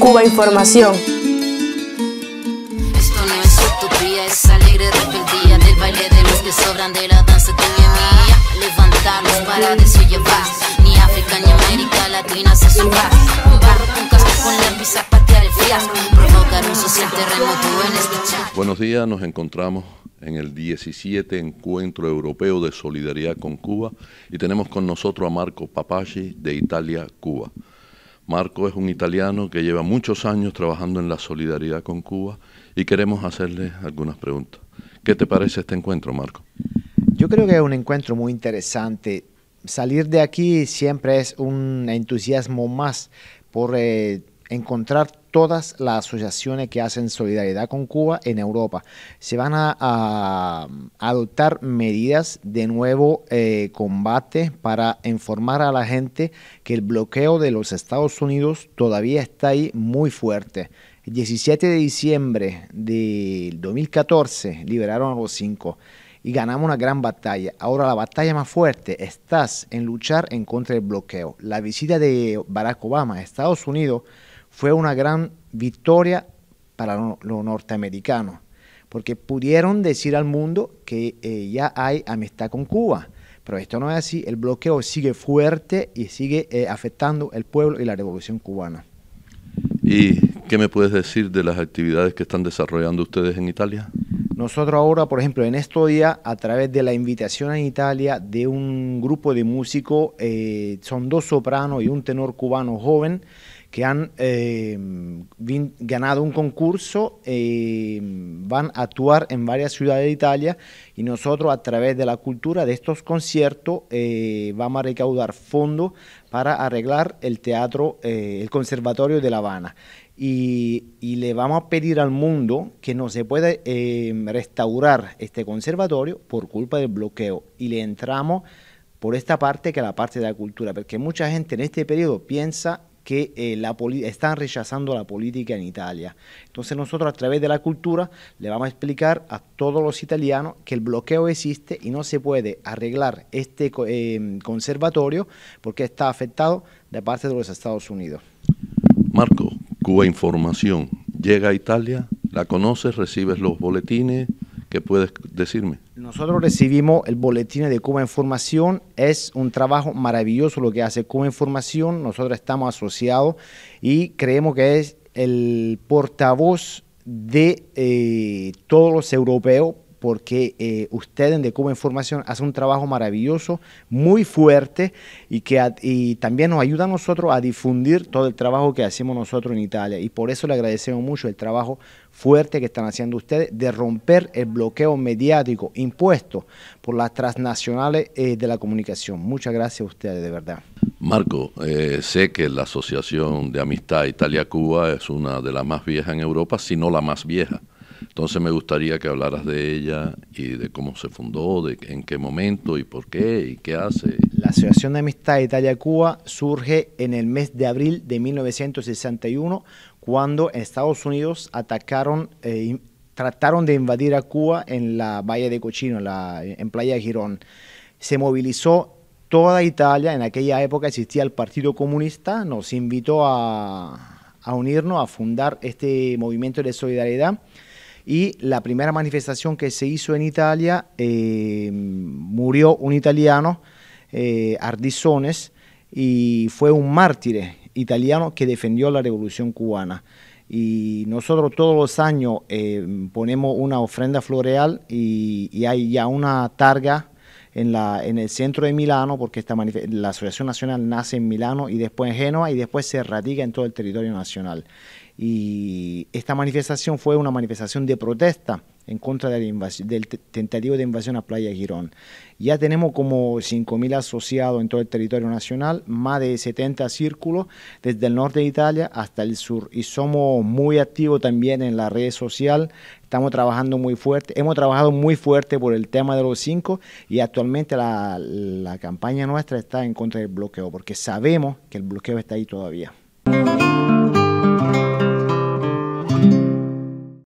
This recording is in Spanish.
Cuba Información. Esto no es utopía, es alegre rebeldía del baile de los que sobran de la danza mía. Levantarlos para desoyevar, ni África ni América Latina se suba. Un barro con casco con pizza patear el fiasco, provocar un social terremoto en este chat. Buenos días, nos encontramos en el 17 Encuentro Europeo de Solidaridad con Cuba y tenemos con nosotros a Marco Papachi de Italia, Cuba. Marco es un italiano que lleva muchos años trabajando en la solidaridad con Cuba y queremos hacerle algunas preguntas. ¿Qué te parece este encuentro, Marco? Yo creo que es un encuentro muy interesante. Salir de aquí siempre es un entusiasmo más por... Eh, encontrar todas las asociaciones que hacen solidaridad con Cuba en Europa. Se van a, adoptar medidas de nuevo eh, combate para informar a la gente que el bloqueo de los Estados Unidos todavía está ahí muy fuerte. El 17 de diciembre del 2014 liberaron a los cinco y ganamos una gran batalla. Ahora la batalla más fuerte estás en luchar en contra del bloqueo. La visita de Barack Obama a Estados Unidos fue una gran victoria para los norteamericanos, porque pudieron decir al mundo que eh, ya hay amistad con Cuba. Pero esto no es así, el bloqueo sigue fuerte y sigue eh, afectando el pueblo y la revolución cubana. ¿Y qué me puedes decir de las actividades que están desarrollando ustedes en Italia? Nosotros ahora, por ejemplo, en estos días, a través de la invitación en Italia de un grupo de músicos, eh, son dos sopranos y un tenor cubano joven, que han eh, ganado un concurso, eh, van a actuar en varias ciudades de Italia y nosotros a través de la cultura de estos conciertos eh, vamos a recaudar fondos para arreglar el teatro, el conservatorio de La Habana. Y, le vamos a pedir al mundo que no se puede restaurar este conservatorio por culpa del bloqueo. Y le entramos por esta parte que es la parte de la cultura, porque mucha gente en este periodo piensa que eh, están rechazando la política en Italia. Entonces nosotros a través de la cultura le vamos a explicar a todos los italianos que el bloqueo existe y no se puede arreglar este eh, conservatorio porque está afectado de parte de los Estados Unidos. Marco, Cuba Información, llega a Italia, la conoces, recibes los boletines, ¿qué puedes decirme? Nosotros recibimos el boletín de Cuba Información, es un trabajo maravilloso lo que hace Cuba Información, nosotros estamos asociados y creemos que es el portavoz de eh, todos los europeos porque eh, Cuba en Formación Información hace un trabajo maravilloso, muy fuerte y que también nos ayuda a nosotros a difundir todo el trabajo que hacemos nosotros en Italia. Y por eso le agradecemos mucho el trabajo fuerte que están haciendo ustedes de romper el bloqueo mediático impuesto por las transnacionales eh, de la comunicación. Muchas gracias a ustedes, de verdad. Marco, eh, sé que la Asociación de Amistad Italia-Cuba es una de las más viejas en Europa, si no la más vieja. Entonces me gustaría que hablaras de ella y de cómo se fundó, de en qué momento y por qué y qué hace. La Asociación de Amistad Italia-Cuba surge en el mes de abril de 1961 cuando Estados Unidos atacaron, y eh, trataron de invadir a Cuba en la Bahía de Cochino, en Playa de Girón. Se movilizó toda Italia, en aquella época existía el Partido Comunista, nos invitó a unirnos, a fundar este movimiento de solidaridad y la primera manifestación que se hizo en Italia eh, murió un italiano, eh, y fue un mártir italiano que defendió la revolución cubana. Y nosotros todos los años eh, ponemos una ofrenda floreal y, hay ya una targa en, el centro de Milano, porque la Asociación Nacional nace en Milano y después en Génova y después se radica en todo el territorio nacional. Y esta manifestación fue una manifestación de protesta en contra del tentativo de invasión a Playa Girón. Ya tenemos como 5.000 asociados en todo el territorio nacional, más de 70 círculos desde el norte de Italia hasta el sur y somos muy activos también en la red social, estamos trabajando muy fuerte, hemos trabajado muy fuerte por el tema de los cinco y actualmente la, la campaña nuestra está en contra del bloqueo porque sabemos que el bloqueo está ahí todavía.